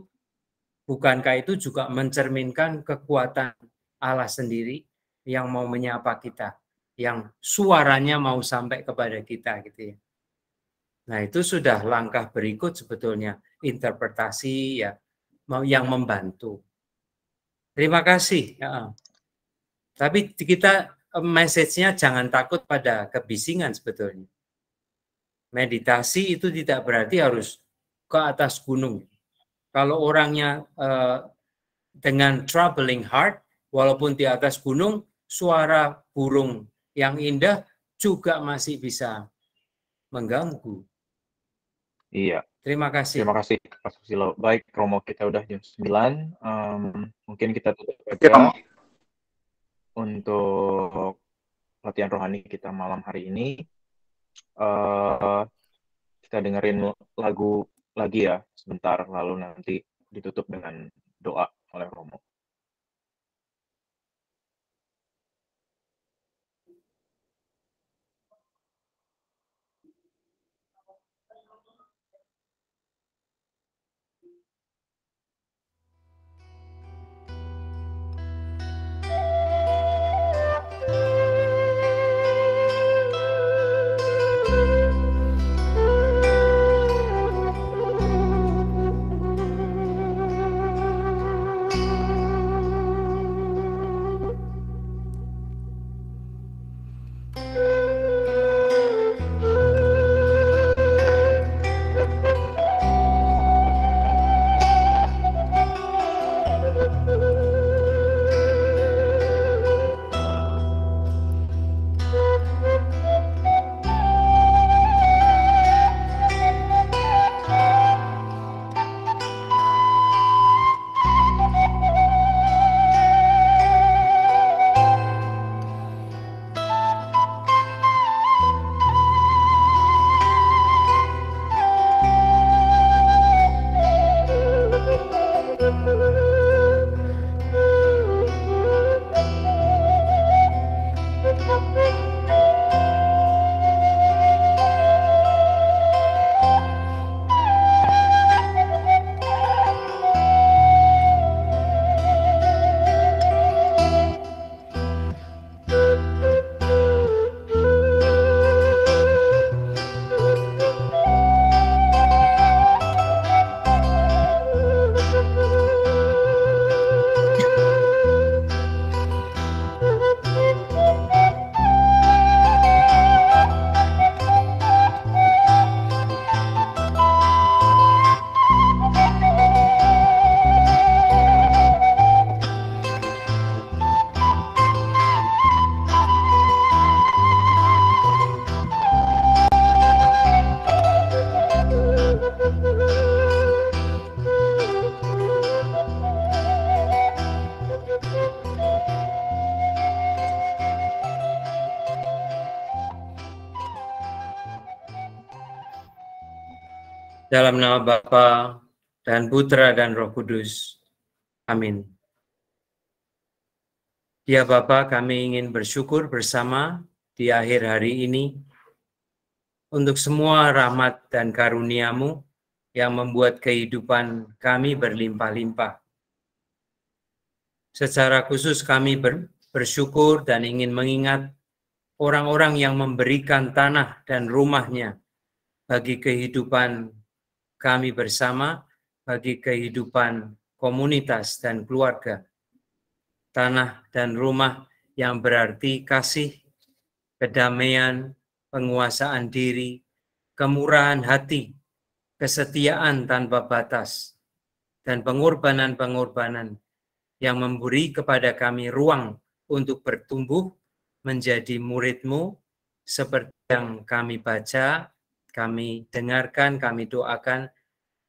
bukankah itu juga mencerminkan kekuatan Allah sendiri yang mau menyapa kita, yang suaranya mau sampai kepada kita gitu ya. Nah itu sudah langkah berikut sebetulnya interpretasi ya yang membantu. Terima kasih. Ya. Tapi kita eh, message-nya jangan takut pada kebisingan sebetulnya meditasi itu tidak berarti harus ke atas gunung. Kalau orangnya uh, dengan troubling heart, walaupun di atas gunung, suara burung yang indah juga masih bisa mengganggu. Iya. Terima kasih. Terima kasih Pak Susilo. Baik, Romo kita udah jam 9. Um, mungkin kita tutup aja iya, untuk latihan rohani kita malam hari ini uh, kita dengerin lagu lagi ya sebentar lalu nanti ditutup dengan doa oleh Romo. dalam nama Bapa dan Putra dan Roh Kudus. Amin. Ya Bapa, kami ingin bersyukur bersama di akhir hari ini untuk semua rahmat dan karuniamu yang membuat kehidupan kami berlimpah-limpah. Secara khusus kami ber, bersyukur dan ingin mengingat orang-orang yang memberikan tanah dan rumahnya bagi kehidupan kami bersama bagi kehidupan komunitas dan keluarga, tanah dan rumah yang berarti kasih, kedamaian, penguasaan diri, kemurahan hati, kesetiaan tanpa batas, dan pengorbanan-pengorbanan yang memberi kepada kami ruang untuk bertumbuh menjadi muridmu seperti yang kami baca kami dengarkan, kami doakan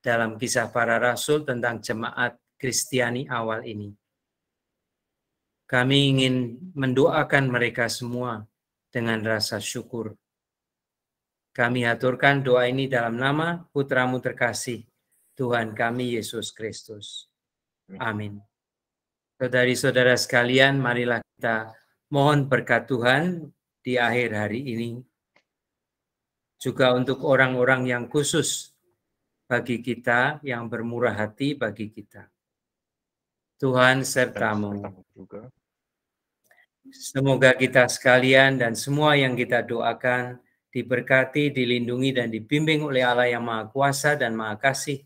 dalam kisah para rasul tentang jemaat Kristiani awal ini. Kami ingin mendoakan mereka semua dengan rasa syukur. Kami aturkan doa ini dalam nama Putramu terkasih, Tuhan kami Yesus Kristus. Amin. Saudari-saudara sekalian, marilah kita mohon berkat Tuhan di akhir hari ini juga untuk orang-orang yang khusus bagi kita, yang bermurah hati bagi kita. Tuhan sertamu. Semoga kita sekalian dan semua yang kita doakan diberkati, dilindungi, dan dibimbing oleh Allah yang Maha Kuasa dan Maha Kasih,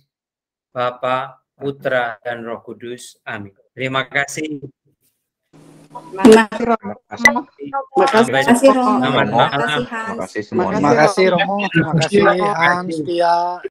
Bapa, Putra, dan Roh Kudus. Amin. Terima kasih. Terima kasih Romo. Terima kasih Romo. Terima kasih Romo. Terima kasih Hans Tia.